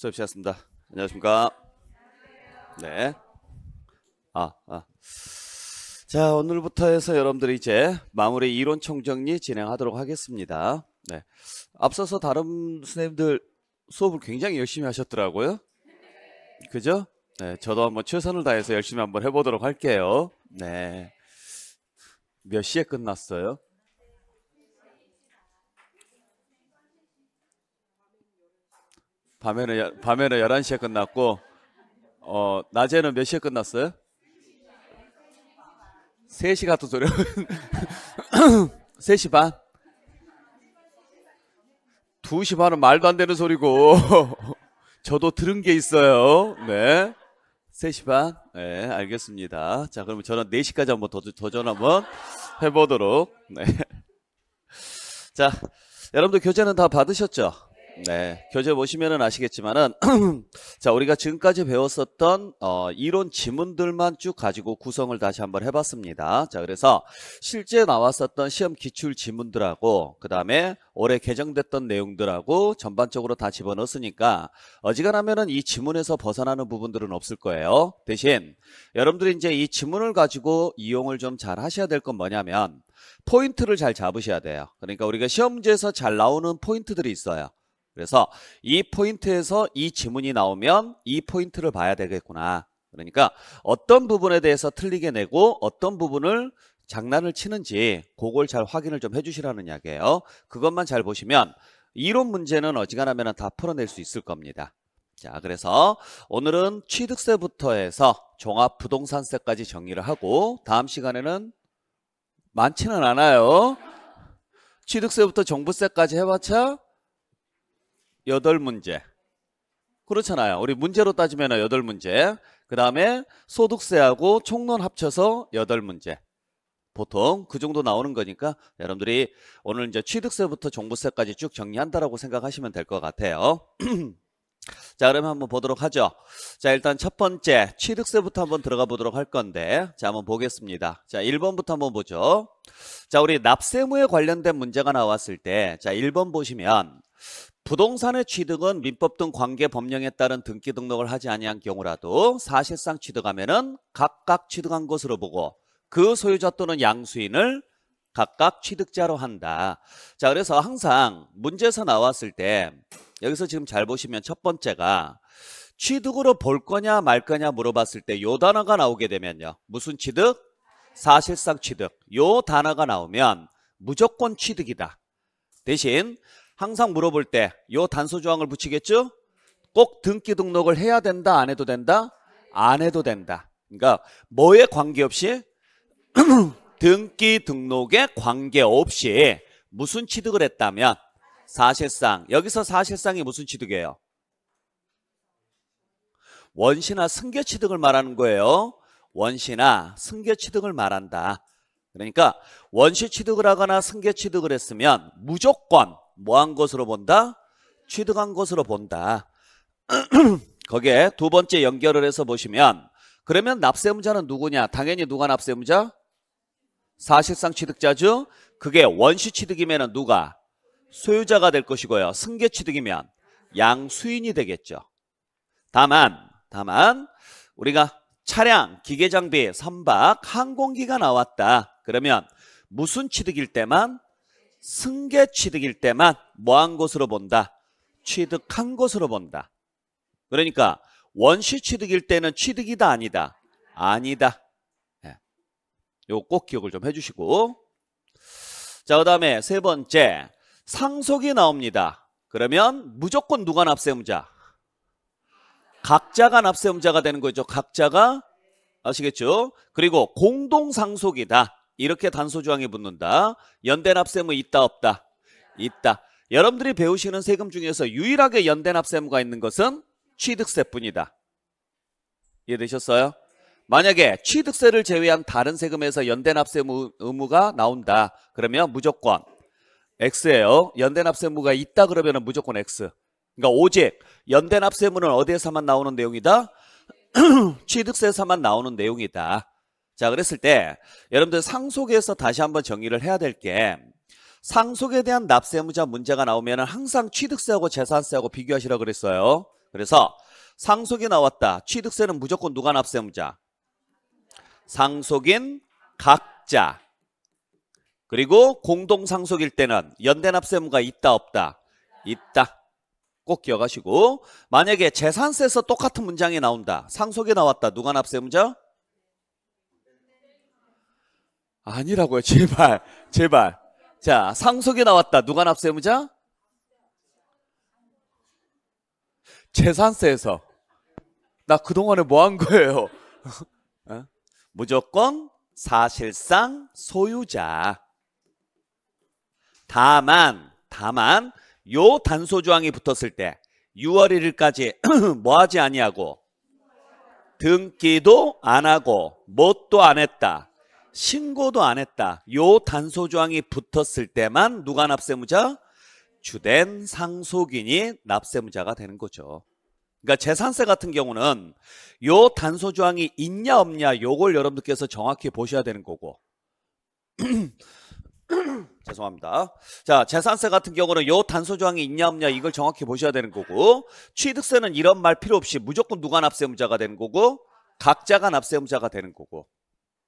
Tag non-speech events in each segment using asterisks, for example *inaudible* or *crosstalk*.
수업 시작합니다 안녕하십니까? 네. 아, 아. 자, 오늘부터 해서 여러분들이 이제 마무리 이론 총정리 진행하도록 하겠습니다. 네. 앞서서 다른 선생님들 수업을 굉장히 열심히 하셨더라고요. 그죠? 네, 저도 한번 최선을 다해서 열심히 한번 해보도록 할게요. 네. 몇 시에 끝났어요? 밤에는 밤에는 11시에 끝났고 어, 낮에는 몇 시에 끝났어요? 3시 같은 소리 3시 *laughs* 반? 2시 반은 말도 안 되는 소리고 *laughs* 저도 들은 게 있어요 네 3시 반? 네 알겠습니다 자 그러면 저는 4시까지 한번 더, 도전 한번 해보도록 네. *laughs* 자 여러분들 교재는 다 받으셨죠? 네. 교재 보시면은 아시겠지만은 *clears throat* 자 우리가 지금까지 배웠었던 어, 이론 지문들만 쭉 가지고 구성을 다시 한번 해봤습니다. 자 그래서 실제 나왔었던 시험 기출 지문들하고 그 다음에 올해 개정됐던 내용들하고 전반적으로 다 집어넣었으니까 어지간하면은 이 지문에서 벗어나는 부분들은 없을 거예요. 대신 여러분들이 이제 이 지문을 가지고 이용을 좀 잘 하셔야 될 건 뭐냐면 포인트를 잘 잡으셔야 돼요. 그러니까 우리가 시험 문제에서 잘 나오는 포인트들이 있어요. 그래서 이 포인트에서 이 지문이 나오면 이 포인트를 봐야 되겠구나. 그러니까 어떤 부분에 대해서 틀리게 내고 어떤 부분을 장난을 치는지 그걸 잘 확인을 좀 해주시라는 이야기예요. 그것만 잘 보시면 이론 문제는 어지간하면 다 풀어낼 수 있을 겁니다. 자, 그래서 오늘은 취득세부터 해서 종합부동산세까지 정리를 하고 다음 시간에는 많지는 않아요. 취득세부터 종부세까지 해봤자 여덟 문제 그렇잖아요. 우리 문제로 따지면 여덟 문제. 그 다음에 소득세하고 총론 합쳐서 여덟 문제. 보통 그 정도 나오는 거니까 여러분들이 오늘 이제 취득세부터 종부세까지 쭉 정리한다라고 생각하시면 될 것 같아요. *clears throat* 자, 그러면 한번 보도록 하죠. 자, 일단 첫 번째 취득세부터 한번 들어가 보도록 할 건데 자, 한번 보겠습니다. 자, 1번부터 한번 보죠. 자, 우리 납세무에 관련된 문제가 나왔을 때 자, 1번 보시면 부동산의 취득은 민법 등 관계 법령에 따른 등기 등록을 하지 아니한 경우라도 사실상 취득하면은 각각 취득한 것으로 보고 그 소유자 또는 양수인을 각각 취득자로 한다. 자, 그래서 항상 문제에서 나왔을 때 여기서 지금 잘 보시면 첫 번째가 취득으로 볼 거냐 말 거냐 물어봤을 때 요 단어가 나오게 되면요. 무슨 취득? 사실상 취득. 요 단어가 나오면 무조건 취득이다. 대신 항상 물어볼 때 요 단서 조항을 붙이겠죠? 꼭 등기 등록을 해야 된다 안 해도 된다? 안 해도 된다. 그러니까 뭐에 관계없이 *clears throat* 등기 등록에 관계없이 무슨 취득을 했다면 사실상 여기서 사실상이 무슨 취득이에요? 원시나 승계 취득을 말하는 거예요. 원시나 승계 취득을 말한다. 그러니까 원시 취득을 하거나 승계 취득을 했으면 무조건 뭐한 것으로 본다? 취득한 것으로 본다. *clears throat* 거기에 두 번째 연결을 해서 보시면 그러면 납세무자는 누구냐? 당연히 누가 납세무자? 사실상 취득자죠. 그게 원시 취득이면 누가? 소유자가 될 것이고요. 승계 취득이면 양수인이 되겠죠. 다만 다만 우리가 차량, 기계장비, 선박, 항공기가 나왔다. 그러면 무슨 취득일 때만 승계 취득일 때만 뭐한 것으로 본다? 취득한 것으로 본다. 그러니까 원시 취득일 때는 취득이다 아니다? 아니다. 예. 요거 꼭 기억을 좀 해주시고 자그 다음에 세 번째 상속이 나옵니다. 그러면 무조건 누가 납세음자? 각자가 납세음자가 되는 거죠. 각자가 아시겠죠? 그리고 공동상속이다. 이렇게 단소조항에 붙는다. 연대납세무 있다 없다? 있다. 여러분들이 배우시는 세금 중에서 유일하게 연대납세무가 있는 것은 취득세뿐이다. 이해되셨어요? 만약에 취득세를 제외한 다른 세금에서 연대납세무 의무가 나온다. 그러면 무조건 X예요. 연대납세무가 있다 그러면 무조건 X. 그러니까 오직 연대납세무는 어디에서만 나오는 내용이다? *clears throat* 취득세에서만 나오는 내용이다. 자, 그랬을 때 여러분들 상속에서 다시 한번 정리를 해야 될 게 상속에 대한 납세무자 문제가 나오면 항상 취득세하고 재산세하고 비교하시라고 그랬어요. 그래서 상속이 나왔다. 취득세는 무조건 누가 납세무자? 상속인 각자. 그리고 공동상속일 때는 연대납세무가 있다 없다? 있다. 꼭 기억하시고 만약에 재산세에서 똑같은 문장이 나온다. 상속에 나왔다. 누가 납세무자? 아니라고요. *laughs* 제발, 제발. 자, 상속이 나왔다. 누가 납세무자? 재산세에서. 나 그동안에 뭐 한 거예요? *laughs* 어? 무조건 사실상 소유자. 다만, 다만, 요 단소조항이 붙었을 때 6월 1일까지 뭐 하지 아니하고 등기도 안 하고 뭣도 안 했다. 신고도 안 했다. 요 단소 조항이 붙었을 때만 누가 납세무자? 주된 상속인이 납세무자가 되는 거죠. 그러니까 재산세 같은 경우는 요 단소 조항이 있냐 없냐 요걸 여러분들께서 정확히 보셔야 되는 거고. *clears throat* 죄송합니다. 자, 재산세 같은 경우는 요 단소 조항이 있냐 없냐 이걸 정확히 보셔야 되는 거고 취득세는 이런 말 필요 없이 무조건 누가 납세무자가 되는 거고 각자가 납세무자가 되는 거고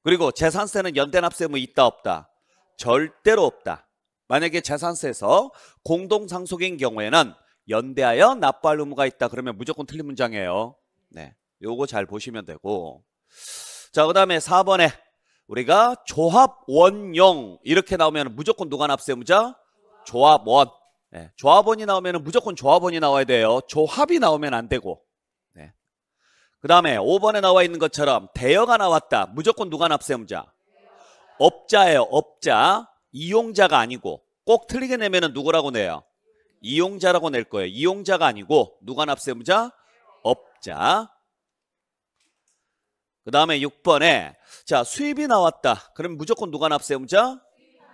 그리고 재산세는 연대납세무 있다 없다? 절대로 없다. 만약에 재산세에서 공동상속인 경우에는 연대하여 납부할 의무가 있다. 그러면 무조건 틀린 문장이에요. 네, 요거 잘 보시면 되고 자, 그 다음에 4번에 우리가 조합원용 이렇게 나오면 무조건 누가 납세무자? 조합원. 네, 조합원이 나오면 무조건 조합원이 나와야 돼요. 조합이 나오면 안 되고 그 다음에 5번에 나와 있는 것처럼 대여가 나왔다. 무조건 누가 납세무자 업자예요. 업자. 이용자가 아니고 꼭 틀리게 내면은 누구라고 내요? 이용자라고 낼 거예요. 이용자가 아니고 누가 납세무자 업자. 그 다음에 6번에 자 수입이 나왔다. 그럼 무조건 누가 납세무자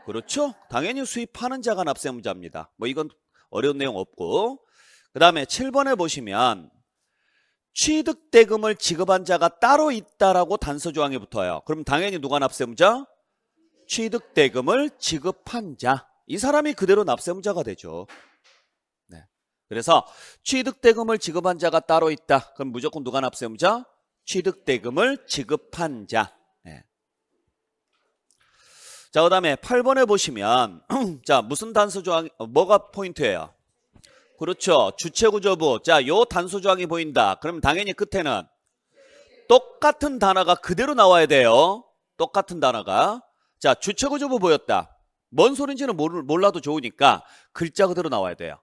그렇죠? 당연히 수입하는 자가 납세무자입니다. 뭐 이건 어려운 내용 없고 그 다음에 7번에 보시면 취득대금을 지급한 자가 따로 있다라고 단서조항에 붙어요. 그럼 당연히 누가 납세무자? 취득대금을 지급한 자. 이 사람이 그대로 납세무자가 되죠. 네. 그래서 취득대금을 지급한 자가 따로 있다. 그럼 무조건 누가 납세무자? 취득대금을 지급한 자. 네. 자, 그 다음에 8번에 보시면, *clears throat* 자, 무슨 단서조항, 뭐가 포인트예요? 그렇죠. 주체구조부. 자, 요 단수 조항이 보인다. 그럼 당연히 끝에는 똑같은 단어가 그대로 나와야 돼요. 똑같은 단어가. 자, 주체구조부 보였다. 뭔 소린지는 몰라도 좋으니까 글자 그대로 나와야 돼요.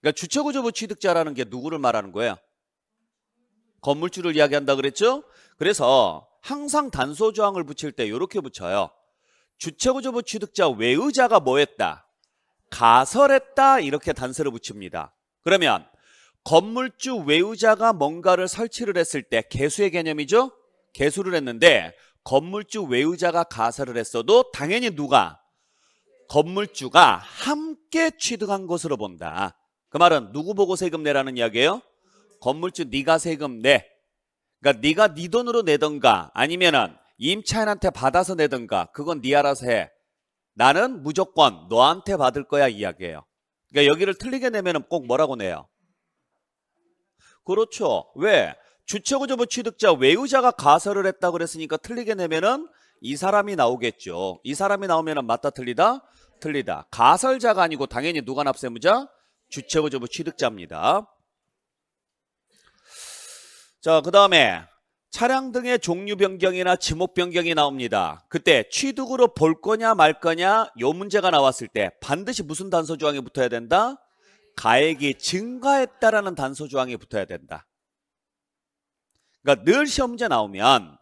그러니까 주체구조부 취득자라는 게 누구를 말하는 거예요? 건물주를 이야기한다 그랬죠? 그래서 항상 단소 조항을 붙일 때 이렇게 붙여요. 주체구조부 취득자 외의자가 뭐 했다? 가설했다 이렇게 단서를 붙입니다. 그러면 건물주 외우자가 뭔가를 설치를 했을 때 개수의 개념이죠? 개수를 했는데 건물주 외우자가 가설을 했어도 당연히 누가? 건물주가 함께 취득한 것으로 본다. 그 말은 누구 보고 세금 내라는 이야기예요? 건물주 네가 세금 내. 그러니까 네가 네 돈으로 내던가 아니면은 임차인한테 받아서 내던가 그건 네 알아서 해. 나는 무조건 너한테 받을 거야 이야기예요. 그러니까 여기를 틀리게 내면 꼭 뭐라고 내요? 그렇죠. 왜? 주체구조부 취득자 외유자가 가설을 했다고 그랬으니까 틀리게 내면은 이 사람이 나오겠죠. 이 사람이 나오면은 맞다 틀리다? 틀리다. 가설자가 아니고 당연히 누가 납세무자? 주체구조부 취득자입니다. 자, 그 다음에 차량 등의 종류 변경이나 지목 변경이 나옵니다. 그때 취득으로 볼 거냐 말 거냐 요 문제가 나왔을 때 반드시 무슨 단서 조항이 붙어야 된다? 가액이 증가했다라는 단서 조항이 붙어야 된다. 그러니까 늘 시험 문제 나오면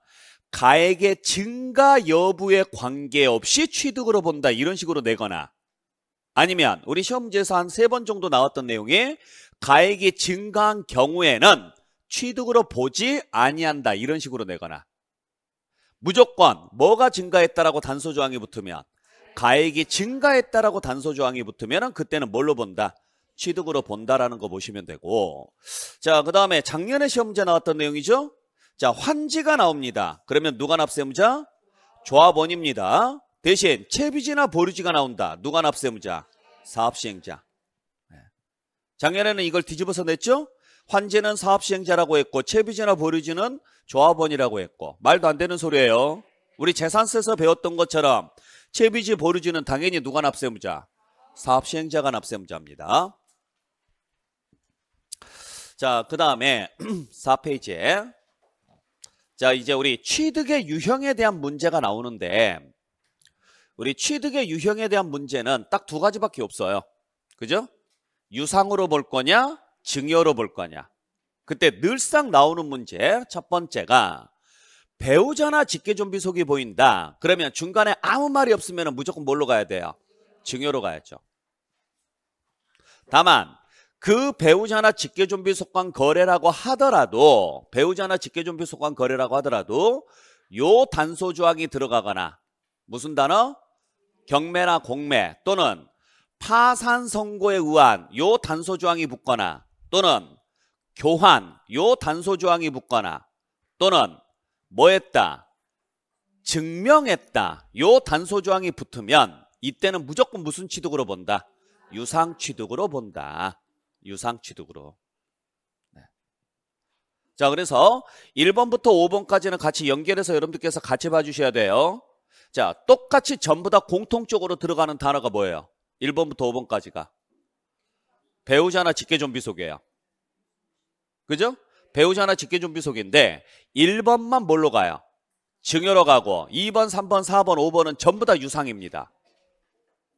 가액의 증가 여부에 관계없이 취득으로 본다 이런 식으로 내거나 아니면 우리 시험 문제에서 한 세 번 정도 나왔던 내용이 가액이 증가한 경우에는 취득으로 보지 아니한다 이런 식으로 내거나 무조건 뭐가 증가했다라고 단서 조항이 붙으면 가액이 증가했다라고 단서 조항이 붙으면 그때는 뭘로 본다? 취득으로 본다라는 거 보시면 되고 자그 다음에 작년에 시험제 문 나왔던 내용이죠 자 환지가 나옵니다 그러면 누가 납세무자? 조합원입니다 대신 채비지나 보류지가 나온다 누가 납세무자? 사업시행자 네. 작년에는 이걸 뒤집어서 냈죠 환재는 사업시행자라고 했고 채비지나 보류지는 조합원이라고 했고 말도 안 되는 소리예요. 우리 재산세에서 배웠던 것처럼 채비지 보류지는 당연히 누가 납세무자 사업시행자가 납세무자입니다. 자, 그 다음에 4페이지에 자, 이제 우리 취득의 유형에 대한 문제가 나오는데 우리 취득의 유형에 대한 문제는 딱 두 가지밖에 없어요. 그죠? 유상으로 볼 거냐 증여로 볼 거냐. 그때 늘상 나오는 문제 첫 번째가 배우자나 직계존비 속이 보인다. 그러면 중간에 아무 말이 없으면 무조건 뭘로 가야 돼요? 증여로 가야죠. 다만 그 배우자나 직계존비 속관 거래라고 하더라도 배우자나 직계존비 속관 거래라고 하더라도 요 단소 조항이 들어가거나 무슨 단어? 경매나 공매 또는 파산 선고에 의한 요 단소 조항이 붙거나 또는 교환 요 단소 조항이 붙거나 또는 뭐 했다 증명했다 요 단소 조항이 붙으면 이때는 무조건 무슨 취득으로 본다 유상 취득으로 본다 유상 취득으로 네. 자 그래서 1번부터 5번까지는 같이 연결해서 여러분들께서 같이 봐주셔야 돼요 자 똑같이 전부 다 공통적으로 들어가는 단어가 뭐예요 1번부터 5번까지가 배우자나 직계좀비소에요 그죠? 배우자나 직계좀비속인데 1번만 뭘로 가요? 증여로 가고 2번, 3번, 4번, 5번은 전부 다 유상입니다.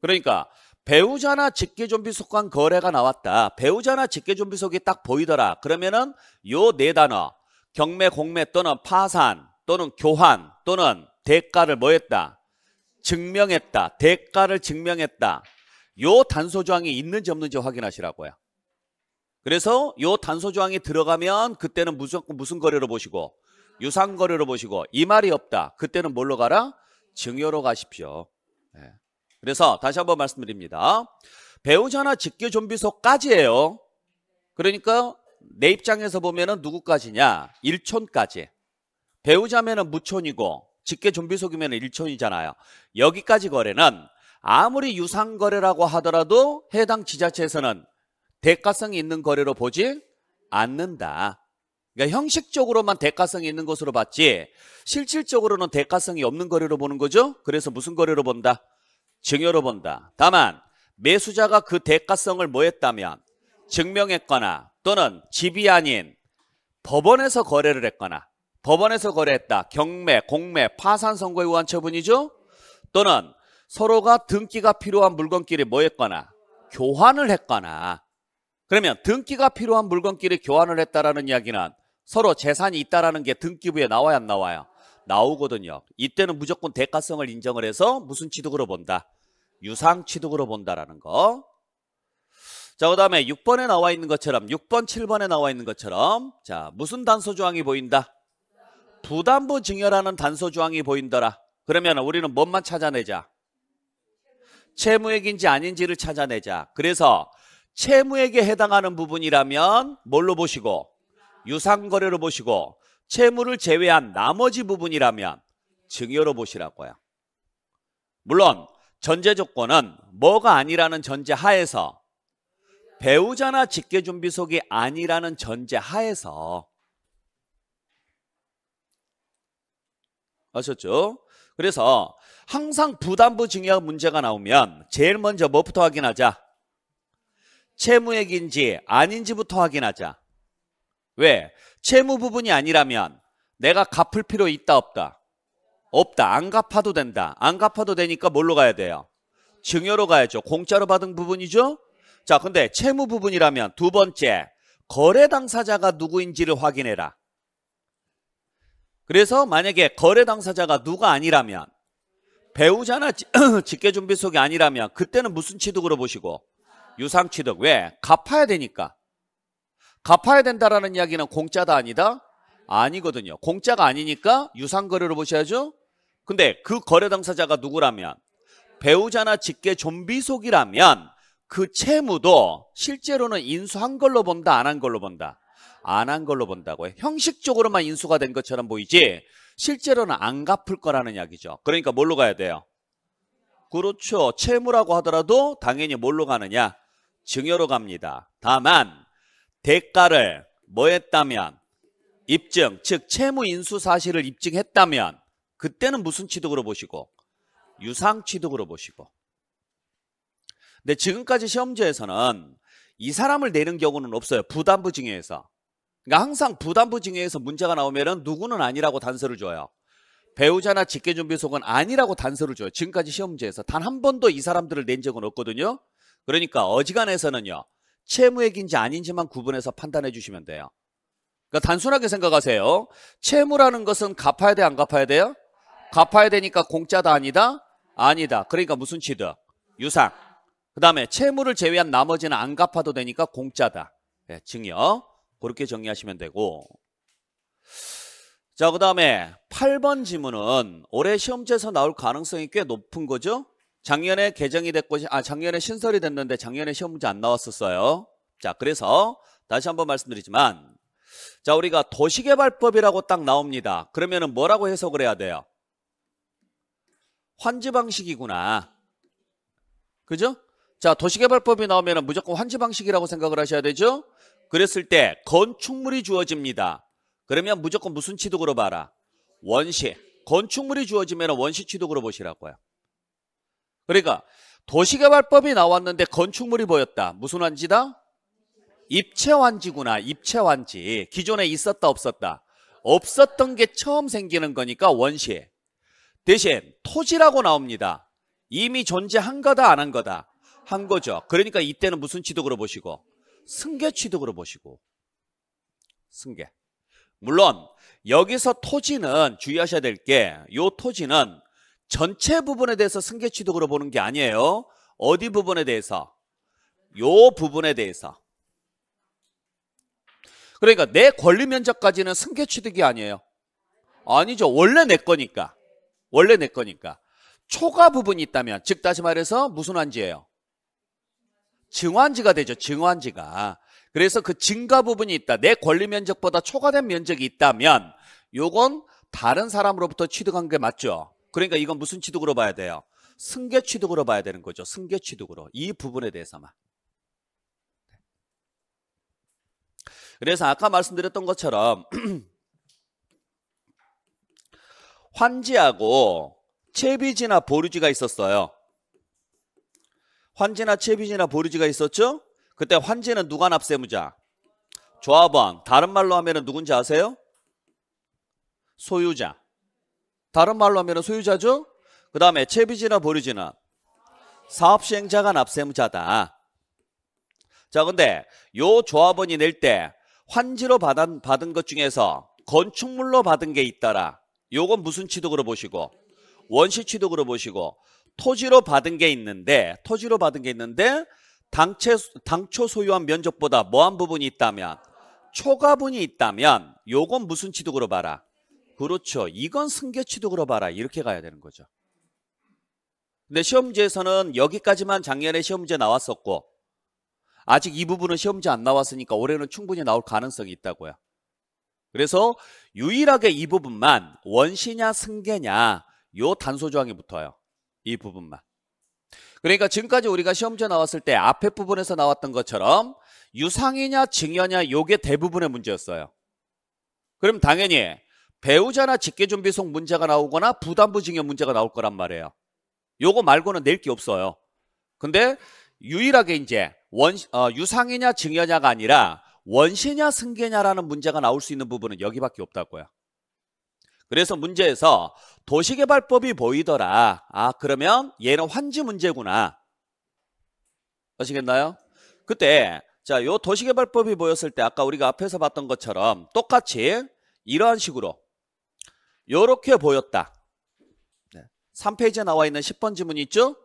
그러니까 배우자나 직계좀비 속한 거래가 나왔다. 배우자나 직계좀비 속이 딱 보이더라. 그러면은 요 네 단어 경매, 공매 또는 파산 또는 교환 또는 대가를 뭐했다? 증명했다. 대가를 증명했다. 요 단소 조항이 있는지 없는지 확인하시라고요. 그래서 요 단소 조항이 들어가면 그때는 무슨 무슨 거래로 보시고 유상 거래로 보시고 이 말이 없다. 그때는 뭘로 가라? 증여로 가십시오. 네. 그래서 다시 한번 말씀드립니다. 배우자나 직계 좀비소까지예요. 그러니까 내 입장에서 보면은 누구까지냐? 1촌까지. 배우자면은 무촌이고 직계 좀비소기면 1촌이잖아요. 여기까지 거래는 아무리 유상 거래라고 하더라도 해당 지자체에서는 대가성이 있는 거래로 보지 않는다. 그러니까 형식적으로만 대가성이 있는 것으로 봤지 실질적으로는 대가성이 없는 거래로 보는 거죠. 그래서 무슨 거래로 본다? 증여로 본다. 다만 매수자가 그 대가성을 뭐 했다면 증명했거나 또는 집이 아닌 법원에서 거래를 했거나 법원에서 거래했다. 경매, 공매, 파산 선고에 의한 처분이죠. 또는 서로가 등기가 필요한 물건끼리 뭐 했거나 교환을 했거나 그러면 등기가 필요한 물건끼리 교환을 했다라는 이야기는 서로 재산이 있다라는 게 등기부에 나와야 안 나와요? 나오거든요. 이때는 무조건 대가성을 인정을 해서 무슨 취득으로 본다? 유상 취득으로 본다라는 거. 자, 그 다음에 6번에 나와 있는 것처럼 6번, 7번에 나와 있는 것처럼 자, 무슨 단서조항이 보인다? 부담부 증여라는 단서조항이 보인더라. 그러면 우리는 뭔만 찾아내자? 채무액인지 아닌지를 찾아내자. 그래서 채무액에 해당하는 부분이라면 뭘로 보시고 유상거래로 보시고 채무를 제외한 나머지 부분이라면 증여로 보시라고요. 물론 전제 조건은 뭐가 아니라는 전제 하에서 배우자나 직계준비속이 아니라는 전제 하에서 아셨죠? 그래서 항상 부담부 증여 문제가 나오면 제일 먼저 뭐부터 확인하자? 채무액인지 아닌지부터 확인하자. 왜? 채무 부분이 아니라면 내가 갚을 필요 있다 없다? 없다. 안 갚아도 된다. 안 갚아도 되니까 뭘로 가야 돼요? 증여로 가야죠. 공짜로 받은 부분이죠? 자, 근데 채무 부분이라면 두 번째, 거래 당사자가 누구인지를 확인해라. 그래서 만약에 거래 당사자가 누가 아니라면 배우자나 *clears throat* 직계 준비 속이 아니라면 그때는 무슨 취득으로 보시고 유상 취득 왜 갚아야 되니까 갚아야 된다라는 이야기는 공짜다 아니다 아니거든요 공짜가 아니니까 유상 거래로 보셔야죠 근데 그 거래 당사자가 누구라면 배우자나 직계 좀비 속이라면 그 채무도 실제로는 인수한 걸로 본다 안 한 걸로 본다 안 한 걸로 본다고 해 형식적으로만 인수가 된 것처럼 보이지 실제로는 안 갚을 거라는 이야기죠. 그러니까 뭘로 가야 돼요? 그렇죠. 채무라고 하더라도 당연히 뭘로 가느냐? 증여로 갑니다. 다만 대가를 뭐 했다면 입증, 즉 채무 인수 사실을 입증했다면 그때는 무슨 취득으로 보시고 유상 취득으로 보시고 근데 지금까지 시험지에서는이 사람을 내는 경우는 없어요. 부담부 증여에서. 그러니까 항상 부담부 증여에서 문제가 나오면 누구는 아니라고 단서를 줘요. 배우자나 직계준비속은 아니라고 단서를 줘요. 지금까지 시험 문제에서 단 한 번도 이 사람들을 낸 적은 없거든요. 그러니까 어지간해서는요. 채무액인지 아닌지만 구분해서 판단해 주시면 돼요. 그러니까 단순하게 생각하세요. 채무라는 것은 갚아야 돼, 안 갚아야 돼요? 갚아야 되니까 공짜다 아니다? 아니다. 그러니까 무슨 취득? 유상. 그 다음에 채무를 제외한 나머지는 안 갚아도 되니까 공짜다. 네, 증여. 그렇게 정리하시면 되고 자, 그 다음에 8번 지문은 올해 시험지에서 나올 가능성이 꽤 높은 거죠? 작년에 개정이 됐고, 아, 작년에 신설이 됐는데 작년에 시험 문제 안 나왔었어요. 자, 그래서 다시 한번 말씀드리지만, 자, 우리가 도시개발법이라고 딱 나옵니다. 그러면은 뭐라고 해석을 해야 돼요? 환지 방식이구나. 그죠? 자, 도시개발법이 나오면은 무조건 환지 방식이라고 생각을 하셔야 되죠? 그랬을 때 건축물이 주어집니다. 그러면 무조건 무슨 취득으로 봐라? 원시. 건축물이 주어지면 원시 취득으로 보시라고요. 그러니까 도시개발법이 나왔는데 건축물이 보였다. 무슨 환지다? 입체환지구나. 입체환지. 기존에 있었다 없었다. 없었던 게 처음 생기는 거니까 원시. 대신 토지라고 나옵니다. 이미 존재한 거다 안 한 거다. 한 거죠. 그러니까 이때는 무슨 취득으로 보시고? 승계 취득으로 보시고 승계 물론 여기서 토지는 주의하셔야 될게요 토지는 전체 부분에 대해서 승계 취득으로 보는 게 아니에요 어디 부분에 대해서 요 부분에 대해서 그러니까 내 권리 면적까지는 승계 취득이 아니에요 아니죠 원래 내 거니까 원래 내 거니까 초과 부분이 있다면 즉 다시 말해서 무슨 한지예요 증환지가 되죠. 증환지가. 그래서 그 증가 부분이 있다. 내 권리 면적보다 초과된 면적이 있다면 요건 다른 사람으로부터 취득한 게 맞죠. 그러니까 이건 무슨 취득으로 봐야 돼요? 승계 취득으로 봐야 되는 거죠. 승계 취득으로. 이 부분에 대해서만. 그래서 아까 말씀드렸던 것처럼 *clears throat* 환지하고 채비지나 보류지가 있었어요. 환지나 채빈이나 보리지가 있었죠? 그때 환지는 누가 납세무자? 조합원. 다른 말로 하면 누군지 아세요? 소유자. 다른 말로 하면 소유자죠? 그 다음에 채비지나 보리지나 사업시행자가 납세무자다. 자 근데 요 조합원이 낼 때 환지로 받은, 받은 것 중에서 건축물로 받은 게 있더라. 요건 무슨 취득으로 보시고? 원시 취득으로 보시고 토지로 받은 게 있는데 토지로 받은 게 있는데 당체, 당초 소유한 면적보다 뭐한 부분이 있다면 초과분이 있다면 요건 무슨 취득으로 봐라? 그렇죠. 이건 승계 취득으로 봐라. 이렇게 가야 되는 거죠. 근데 시험 문제에서는 여기까지만 작년에 시험 문제 나왔었고 아직 이 부분은 시험 문제 안 나왔으니까 올해는 충분히 나올 가능성이 있다고요. 그래서 유일하게 이 부분만 원시냐 승계냐 요 단소 조항이 붙어요. 이 부분만. 그러니까 지금까지 우리가 시험지에 나왔을 때 앞에 부분에서 나왔던 것처럼 유상이냐 증여냐 요게 대부분의 문제였어요. 그럼 당연히 배우자나 직계준비속 문제가 나오거나 부담부 증여 문제가 나올 거란 말이에요. 요거 말고는 낼 게 없어요. 근데 유일하게 이제 원, 어, 유상이냐 증여냐가 아니라 원시냐 승계냐라는 문제가 나올 수 있는 부분은 여기밖에 없다고요. 그래서 문제에서 도시개발법이 보이더라. 아 그러면 얘는 환지 문제구나. 아시겠나요? 그때 자, 요 도시개발법이 보였을 때 아까 우리가 앞에서 봤던 것처럼 똑같이 이러한 식으로 요렇게 보였다. 3페이지에 나와 있는 10번 지문 있죠?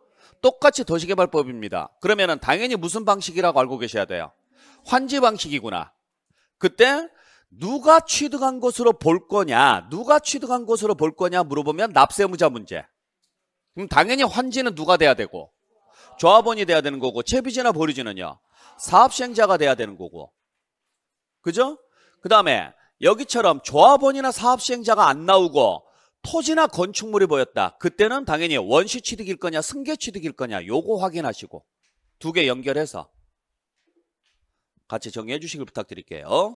똑같이 도시개발법입니다. 그러면은 당연히 무슨 방식이라고 알고 계셔야 돼요. 환지 방식이구나. 그때 누가 취득한 것으로 볼 거냐? 누가 취득한 것으로 볼 거냐 물어보면 납세무자 문제. 그럼 당연히 환지는 누가 돼야 되고 조합원이 돼야 되는 거고 채비지나 보류지는요. 사업시행자가 돼야 되는 거고. 그죠? 그다음에 여기처럼 조합원이나 사업시행자가 안 나오고 토지나 건축물이 보였다. 그때는 당연히 원시 취득일 거냐 승계 취득일 거냐 요거 확인하시고 두 개 연결해서 같이 정리해 주시길 부탁드릴게요.